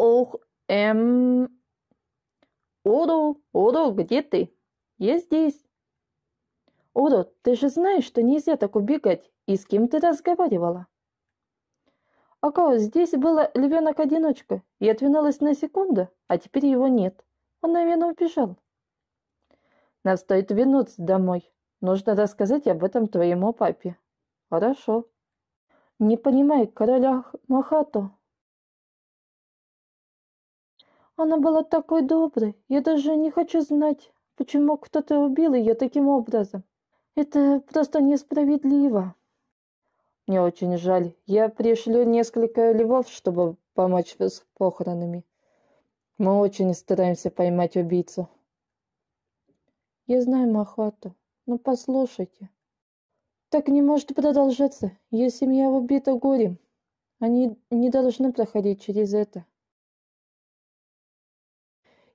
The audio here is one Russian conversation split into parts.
Ох, эм... Одо, Одо, где ты? Я здесь. Одо, ты же знаешь, что нельзя так убегать. И с кем ты разговаривала? Ага, здесь была львенок-одиночка. Я отвинулась на секунду, а теперь его нет. Он, наверное, убежал. Нам стоит вернуться домой. Нужно рассказать об этом твоему папе. Хорошо. Не понимаю, короля Махато. Она была такой доброй. Я даже не хочу знать, почему кто-то убил ее таким образом. Это просто несправедливо. Мне очень жаль. Я пришлю несколько львов, чтобы помочь с похоронами. Мы очень стараемся поймать убийцу. Я знаю Махвату, но ну, послушайте. Так не может продолжаться. Ее семья убита горем. Они не должны проходить через это.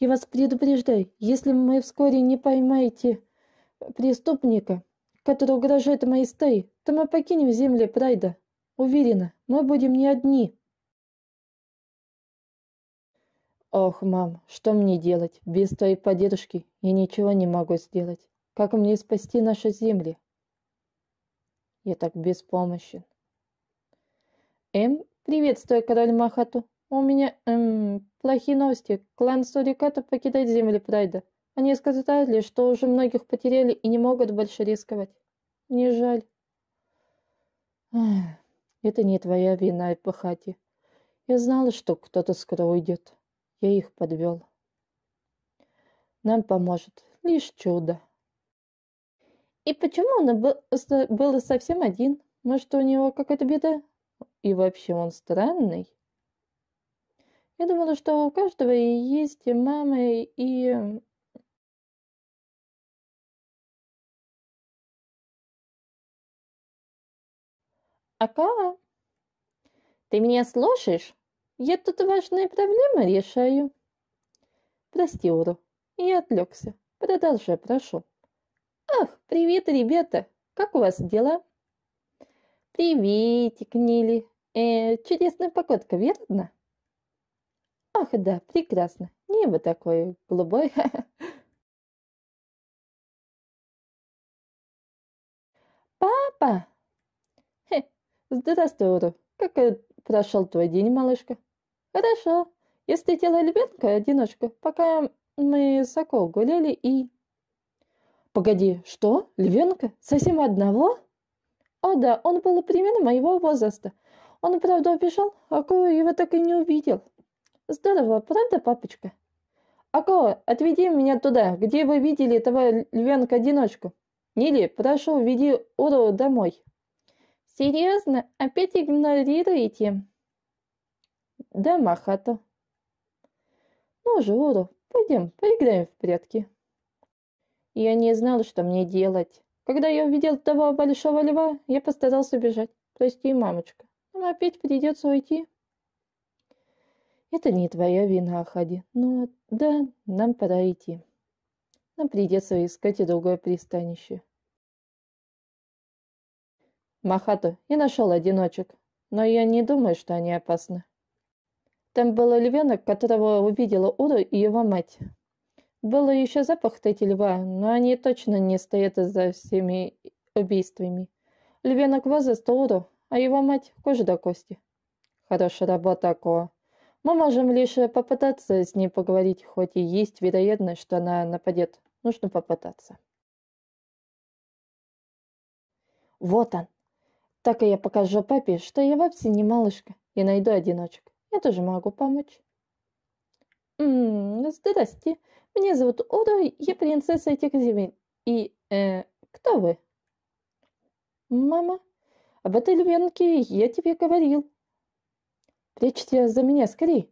Я вас предупреждаю, если мы вскоре не поймаете преступника, который угрожает моей стае, то мы покинем земли Прайда. Уверена, мы будем не одни. Ох, мам, что мне делать? Без твоей поддержки я ничего не могу сделать. Как мне спасти наши земли? Я так беспомощен. М, эм, приветствую, король Махату. У меня, эм, плохие новости. Клан Сурикатов покидает земли Прайда. Они сказали, что уже многих потеряли и не могут больше рисковать. Не жаль. это не твоя вина, Эпохати. Я знала, что кто-то скоро уйдет. Я их подвел. Нам поможет лишь чудо. И почему он был, был совсем один? Может, у него какая-то беда? И вообще он странный. Я думала, что у каждого есть и мамы, и Акава, ты меня слушаешь? Я тут важные проблемы решаю. Прости, Уру, я отвлекся. Продолжай, прошу. Ах, привет, ребята! Как у вас дела? Приветик, Нили. Э, чудесная погодка, верно? Ах да, прекрасно. Небо такое голубое. Папа! Хе, здравствуй, Уру. Как э, прошел твой день, малышка? Хорошо. Я встретила Альберка одиночку, пока мы с Сокол гуляли и... Погоди, что? Львенка? Совсем одного? О да, он был примерно моего возраста. Он, правда, убежал, а кого его так и не увидел. Здорово, правда, папочка? Акала, отведи меня туда, где вы видели этого львенка-одиночку. Нили, прошу, веди Уру домой. Серьезно? Опять игнорируете? Да, Махато. Ну же, Уру, пойдем, поиграем в прятки. Я не знал, что мне делать. Когда я увидел того большого льва, я постарался бежать. Прости, мамочка, нам опять придется уйти. Это не твоя вина, Ахади. но да, нам пора идти. Нам придется искать и другое пристанище. Махато, я нашел одиночек, но я не думаю, что они опасны. Там был львенок, которого увидела Ура и его мать. Был еще запах эти льва, но они точно не стоят за всеми убийствами. Львенок возраст Уру, а его мать кожа до кости. Хорошая работа, Коа. Мы можем лишь э, попытаться с ней поговорить, хоть и есть вероятность, что она нападет. Нужно попытаться. Вот он. Так и я покажу папе, что я вовсе не малышка и найду одиночек. Я тоже могу помочь. Ммм, здрасте. Меня зовут Одо, я принцесса этих земель. И, э, кто вы? Мама, об этой львенке я тебе говорил. Прячьте за меня, скорей!»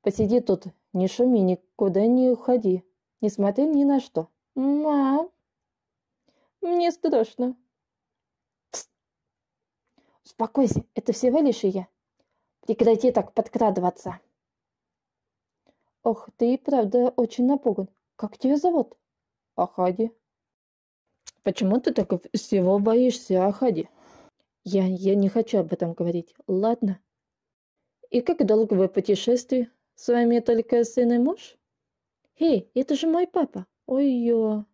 «Посиди тут, не шуми, никуда не уходи, не смотри ни на что». «Мам, мне страшно». Пс. «Успокойся, это всего лишь и я. Прекрати так подкрадываться». «Ох, ты и правда очень напуган. Как тебя зовут?» «Ахади». «Почему ты так всего боишься, Ахади?» Я, я не хочу об этом говорить, ладно? И как долго вы путешествие С вами только сын и муж? Эй, это же мой папа. Ой-ё.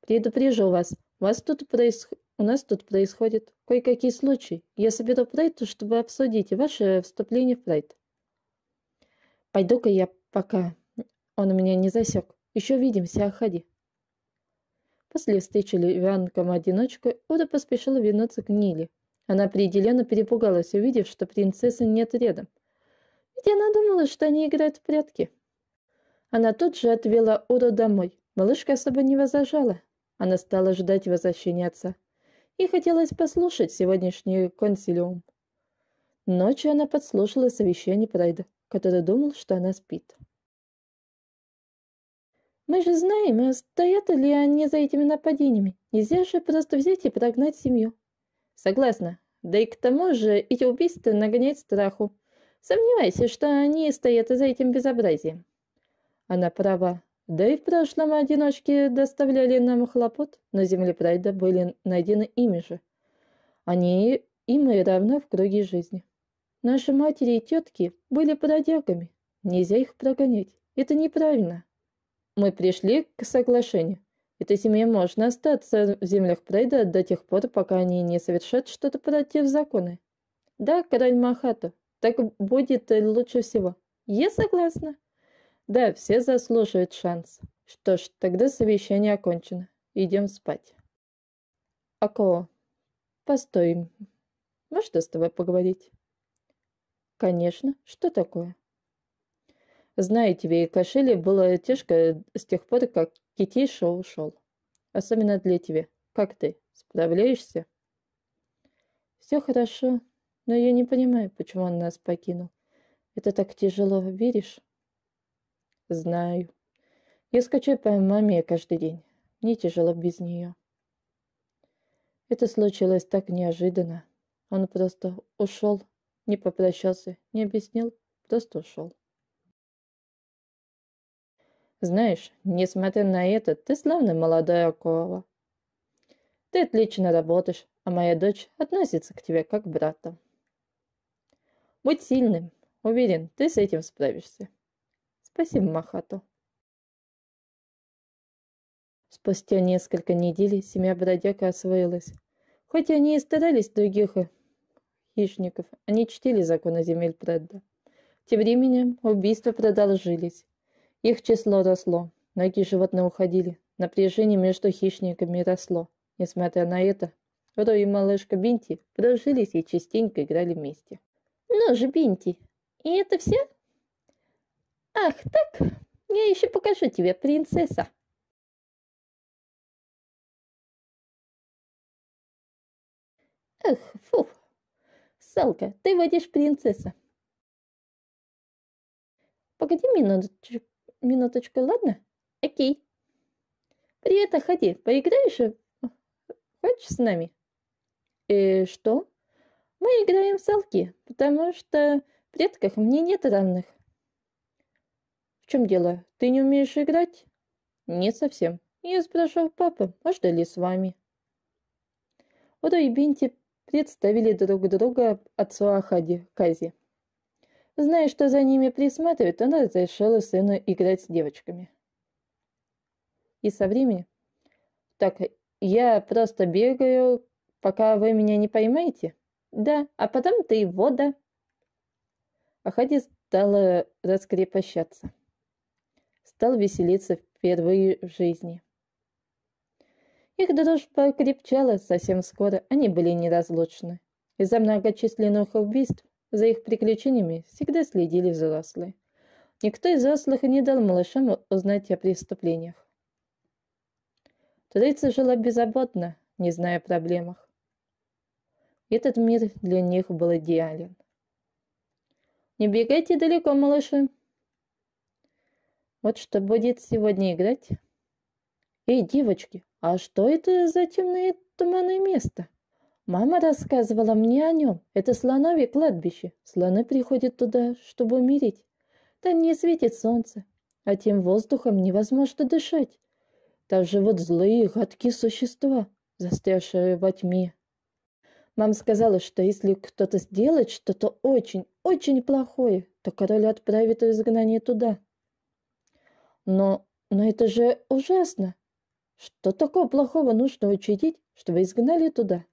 Предупрежу вас, вас тут проис... у нас тут происходит кое-какие случаи. Я соберу прайд, чтобы обсудить ваше вступление в прайд. Пойду-ка я пока он меня не засек. Еще увидимся, а ходи. После встречи Левианком одиночкой Ода поспешила вернуться к Ниле, она определенно перепугалась, увидев, что принцессы нет рядом. Ведь она думала, что они играют в прятки. Она тут же отвела Уру домой. Малышка особо не возражала. Она стала ждать возвращения отца. Ей хотелось послушать сегодняшний консилиум. Ночью она подслушала совещание Прайда, который думал, что она спит. «Мы же знаем, а стоят ли они за этими нападениями. Нельзя же просто взять и прогнать семью». «Согласна», да и к тому же эти убийства нагоняют страху. Сомневайся, что они стоят за этим безобразием. Она права. Да и в прошлом одиночки доставляли нам хлопот, но землепрайда были найдены ими же. Они и мы равны в круге жизни. Наши матери и тетки были бродягами. Нельзя их прогонять. Это неправильно. Мы пришли к соглашению. Этой семье можно остаться в землях Прейда до тех пор, пока они не совершат что-то против закона. Да, король Махату, так будет лучше всего. Я согласна. Да, все заслуживают шанс. Что ж, тогда совещание окончено. Идем спать. Ако, постой. Можно с тобой поговорить? Конечно. Что такое? Знаю тебе, и Кашиле было тяжко с тех пор, как Китиша ушел. Особенно для тебя. Как ты? Справляешься? Все хорошо, но я не понимаю, почему он нас покинул. Это так тяжело, веришь? Знаю. Я скачаю по маме каждый день. Мне тяжело без нее. Это случилось так неожиданно. Он просто ушел, не попрощался, не объяснил, просто ушел. Знаешь, несмотря на это, ты славная молодая корова. Ты отлично работаешь, а моя дочь относится к тебе как к брату. Будь сильным. Уверен, ты с этим справишься. Спасибо, Махату. Спустя несколько недель семья бродяка освоилась. Хоть они и старались других хищников, они чтили законы земель Предда. Тем временем убийства продолжились. Их число росло, ноги животных уходили, напряжение между хищниками росло. Несмотря на это, Рой и малышка Бинти подружились и частенько играли вместе. «Ну же, Бинти, и это все?» «Ах, так? Я еще покажу тебе, принцесса!» «Эх, фу! Салка, ты водишь принцесса!» «Погоди минуточку, Минуточкой, ладно? Окей. Привет, Ахади, поиграешь? Хочешь с нами? Э, что? Мы играем в салки, потому что в предках мне нет равных. В чем дело? Ты не умеешь играть? Нет совсем. Я спрашивал папы, можно ли с вами? Ура и Бинти представили друг друга отцу Ахади, Кази. Зная, что за ними присматривает, она разрешила сыну играть с девочками. И со временем... Так, я просто бегаю, пока вы меня не поймаете? Да, а потом ты вода. Ахади стала раскрепощаться. Стал веселиться впервые в жизни. Их дружба крепчала совсем скоро, они были неразлучны. Из-за многочисленных убийств за их приключениями всегда следили взрослые. Никто из взрослых не дал малышам узнать о преступлениях. Троица жила беззаботно, не зная о проблемах. Этот мир для них был идеален. «Не бегайте далеко, малыши!» «Вот что будет сегодня играть!» «Эй, девочки, а что это за темное туманное место?» Мама рассказывала мне о нем. Это слоновье кладбище. Слоны приходят туда, чтобы умереть. Там не светит солнце, а тем воздухом невозможно дышать. Там живут злые, гадкие существа, застрявшие во тьме. Мама сказала, что если кто-то сделает что-то очень, очень плохое, то король отправит изгнание туда. Но, но это же ужасно. Что такого плохого нужно учудить, чтобы изгнали туда?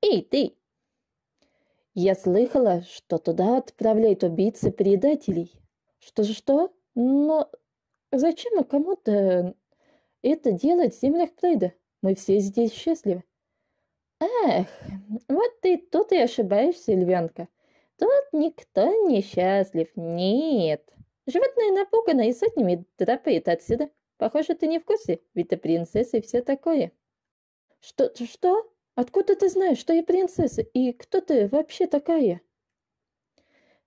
Эй, ты!» «Я слыхала, что туда отправляют убийцы предателей». «Что-что? Но зачем кому-то это делать в землях Прейда? Мы все здесь счастливы». «Эх, вот ты тут и ошибаешься, львенка. Тут никто не счастлив, нет. Животное напугано и сотнями драпает отсюда. Похоже, ты не в курсе, ведь ты принцесса и все такое». «Что-что?» Откуда ты знаешь, что я принцесса, и кто ты вообще такая?»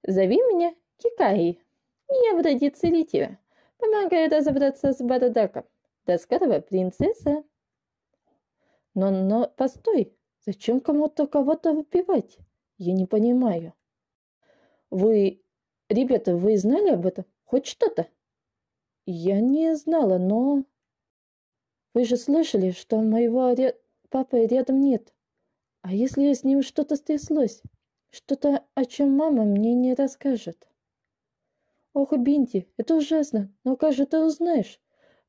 «Зови меня Кикаи. Я вроде родице Лития. Помогаю разобраться с Бородаком. Рассказывай, принцесса!» «Но, но, постой! Зачем кому-то кого-то выпивать? Я не понимаю». «Вы... Ребята, вы знали об этом? Хоть что-то?» «Я не знала, но...» «Вы же слышали, что моего папы рядом нет. А если с ним что-то стряслось? Что-то, о чем мама мне не расскажет. Ох, Бинти, это ужасно, но как же ты узнаешь?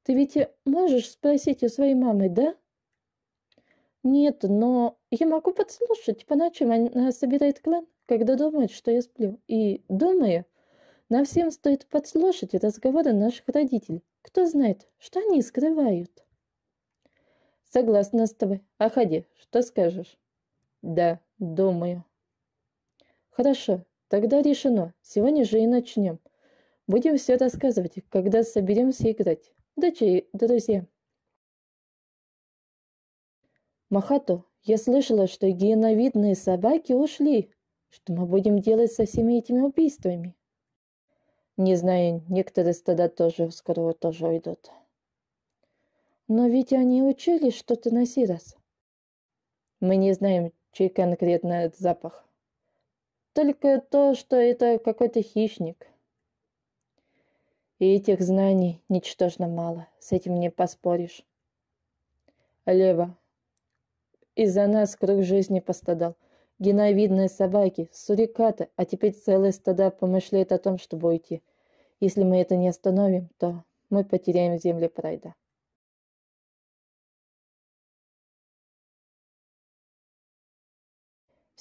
Ты ведь можешь спросить у своей мамы, да? Нет, но я могу подслушать. По ночам она собирает клан, когда думает, что я сплю. И, думаю, нам всем стоит подслушать разговоры наших родителей. Кто знает, что они скрывают. Согласна с тобой. А ходи, что скажешь? Да, думаю. Хорошо, тогда решено. Сегодня же и начнем. Будем все рассказывать, когда соберемся играть. Удачи, друзья. Махато, я слышала, что геновидные собаки ушли. Что мы будем делать со всеми этими убийствами? Не знаю, некоторые стада тоже скоро тоже уйдут. Но ведь они учили что-то на сей раз. Мы не знаем, чей конкретно этот запах. Только то, что это какой-то хищник. И этих знаний ничтожно мало, с этим не поспоришь. Лева. Из-за нас круг жизни пострадал. Геновидные собаки, сурикаты, а теперь целые стада помышляют о том, чтобы уйти. Если мы это не остановим, то мы потеряем земли Прайда.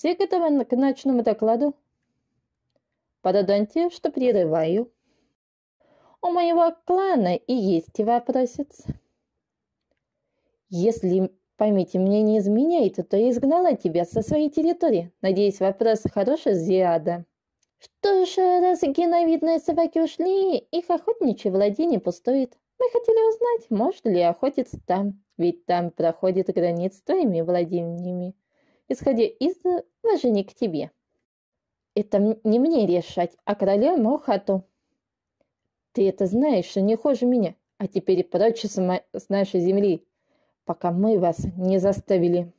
Все готовы к ночному докладу? Подадонте, что прерываю. У моего клана и есть вопросец. Если памяти мне не изменяет, то я изгнала тебя со своей территории. Надеюсь, вопрос хороший, Зиада. Что же, раз геновидные собаки ушли, их охотничье владение пустует. Мы хотели узнать, может ли охотиться там, ведь там проходит границ с твоими владениями исходя из уважения к тебе. Это не мне решать, а королю Мохату. Ты это знаешь, что а не хуже меня, а теперь и прочь с нашей земли, пока мы вас не заставили.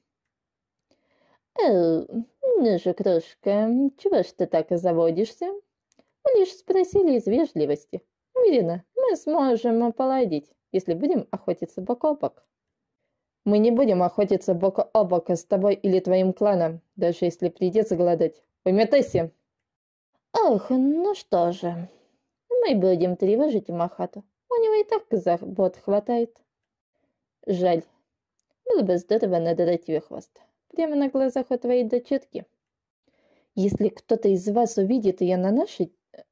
Э, ну же, крошка, чего ж ты так и заводишься? Мы лишь спросили из вежливости. Уверена, мы сможем поладить, если будем охотиться бок о бок. Мы не будем охотиться бок о бок с тобой или твоим кланом, даже если придется голодать. Пометайся!» Ох, ну что же, мы будем тревожить Махату. У него и так забот хватает». «Жаль. Было бы здорово надрать тебе хвост. Прямо на глазах у твоей дочетки. Если кто-то из вас увидит ее на нашей э,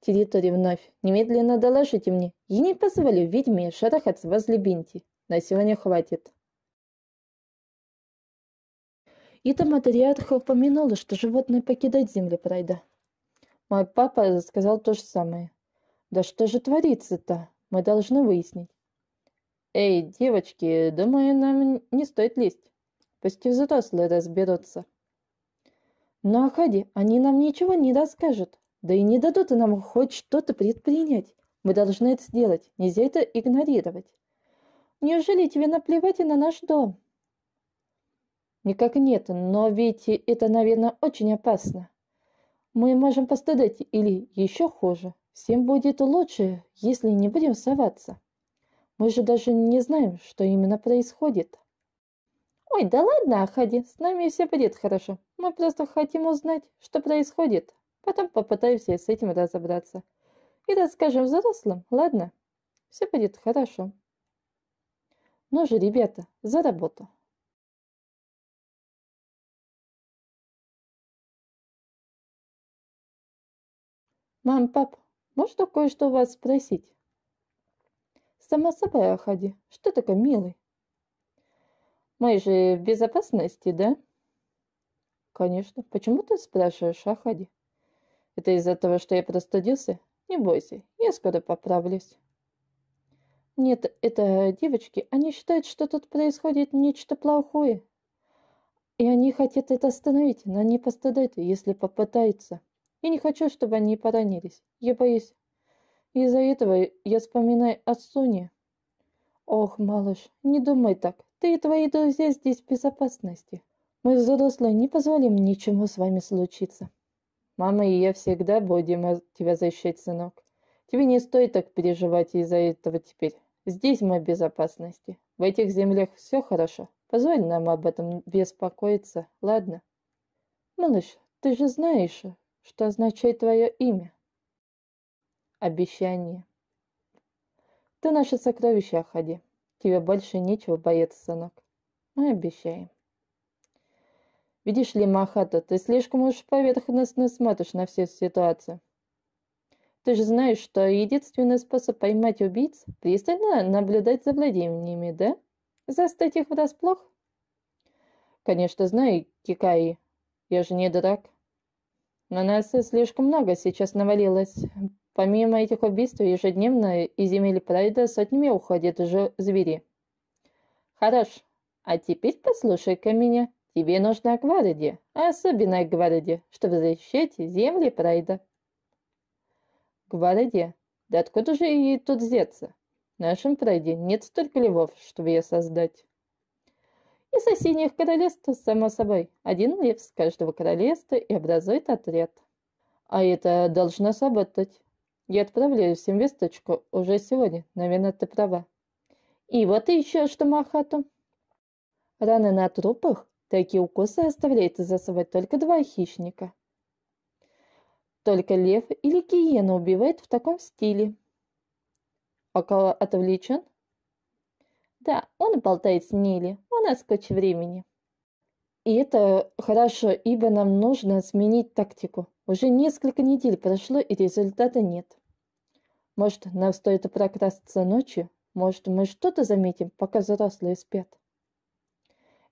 территории вновь, немедленно доложите мне. Я не позволю ведьме шарахаться возле Бинти. На сегодня хватит». Ита матриарха упомянула, что животные покидают землю прайда. Мой папа сказал то же самое. Да что же творится-то? Мы должны выяснить. Эй, девочки, думаю, нам не стоит лезть. Пусть взрослые разберутся. Но «Ну, Ахади, они нам ничего не расскажут. Да и не дадут нам хоть что-то предпринять. Мы должны это сделать. Нельзя это игнорировать. Неужели тебе наплевать и на наш дом? Никак нет, но ведь это, наверное, очень опасно. Мы можем пострадать или еще хуже. Всем будет лучше, если не будем соваться. Мы же даже не знаем, что именно происходит. Ой, да ладно, Ахади, с нами все будет хорошо. Мы просто хотим узнать, что происходит. Потом попытаемся с этим разобраться. И расскажем взрослым, ладно? Все будет хорошо. Ну же, ребята, за работу. Мам, пап, можно кое-что у вас спросить? Сама собой Ахади, Что такое милый? Мы же в безопасности, да? Конечно. Почему ты спрашиваешь Ахади? Это из-за того, что я простудился? Не бойся, я скоро поправлюсь. Нет, это девочки, они считают, что тут происходит нечто плохое. И они хотят это остановить, но не пострадают, если попытаются. Я не хочу, чтобы они поранились. Я боюсь. Из-за этого я вспоминаю о Соне. Ох, малыш, не думай так. Ты и твои друзья здесь в безопасности. Мы взрослые не позволим ничему с вами случиться. Мама и я всегда будем тебя защищать, сынок. Тебе не стоит так переживать из-за этого теперь. Здесь мы в безопасности. В этих землях все хорошо. Позволь нам об этом беспокоиться, ладно? Малыш, ты же знаешь, что означает твое имя? Обещание. Ты наше сокровище, Ахади. Тебе больше нечего бояться, сынок. Мы обещаем. Видишь ли, Махато, ты слишком уж поверх нас насмотришь на всю ситуацию. Ты же знаешь, что единственный способ поймать убийц – пристально наблюдать за владениями, да? Застать их врасплох? Конечно, знаю, Кикаи. Я же не дурак. На нас слишком много сейчас навалилось. Помимо этих убийств, ежедневно из земель Прайда сотнями уходят уже звери. Хорош. А теперь послушай-ка меня. Тебе нужна гвардия, особенная гвардия, чтобы защищать земли Прайда. Гвардия? Да откуда же ей тут взяться? В нашем Прайде нет столько львов, чтобы ее создать. И соседних королевств, само собой, один лев с каждого королевства и образует отряд. А это должно сработать. Я отправляю всем весточку уже сегодня, наверное, ты права. И вот еще что, Махату. Раны на трупах такие укусы оставляет за собой только два хищника. Только лев или гиена убивает в таком стиле. Около а отвлечен? Да, он болтает с Нили она скачет времени. И это хорошо, ибо нам нужно сменить тактику. Уже несколько недель прошло, и результата нет. Может, нам стоит прокрасться ночью? Может, мы что-то заметим, пока взрослые спят?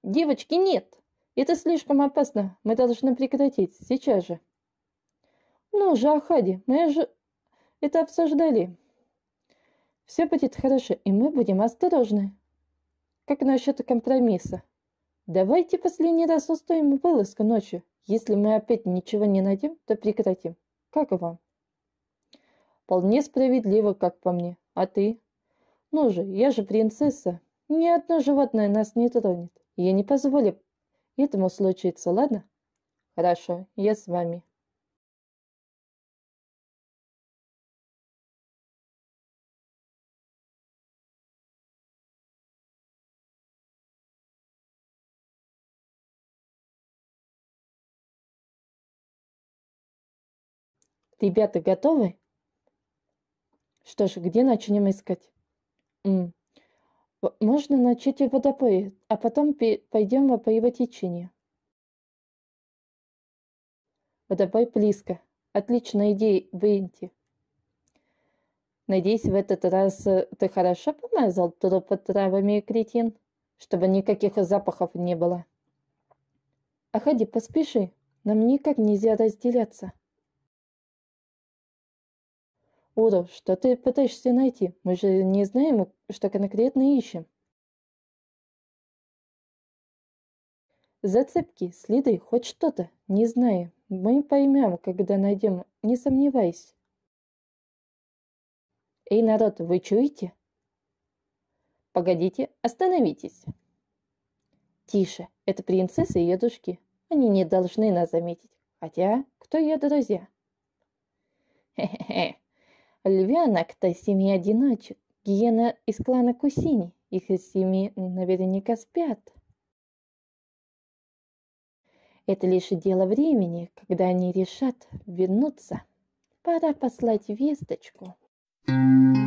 Девочки, нет! Это слишком опасно. Мы должны прекратить. Сейчас же. Ну же, Ахади, мы же это обсуждали. Все будет хорошо, и мы будем осторожны. Как насчет компромисса? Давайте последний раз устроим вылазку ночью. Если мы опять ничего не найдем, то прекратим. Как вам? Вполне справедливо, как по мне. А ты? Ну же, я же принцесса. Ни одно животное нас не тронет. Я не позволю этому случиться, ладно? Хорошо, я с вами. Ребята, готовы? Что ж, где начнем искать? М Можно начать в водопое, а потом пойдем по его течению. Водопой близко. Отличная идея, Бенти. Надеюсь, в этот раз э, ты хорошо помазал трупы травами и кретин, чтобы никаких запахов не было. А ходи, поспеши, нам никак нельзя разделяться. Уро, что ты пытаешься найти? Мы же не знаем, что конкретно ищем. Зацепки, следы, хоть что-то, не знаю, Мы поймем, когда найдем, не сомневайся. Эй, народ, вы чуете? Погодите, остановитесь. Тише, это принцесса и ее дружки. Они не должны нас заметить. Хотя, кто ее друзья? Хе-хе-хе львянок – это семьи одиночек. Гиена из клана Кусини. Их из семьи наверняка спят. Это лишь дело времени, когда они решат вернуться. Пора послать весточку. Thank you.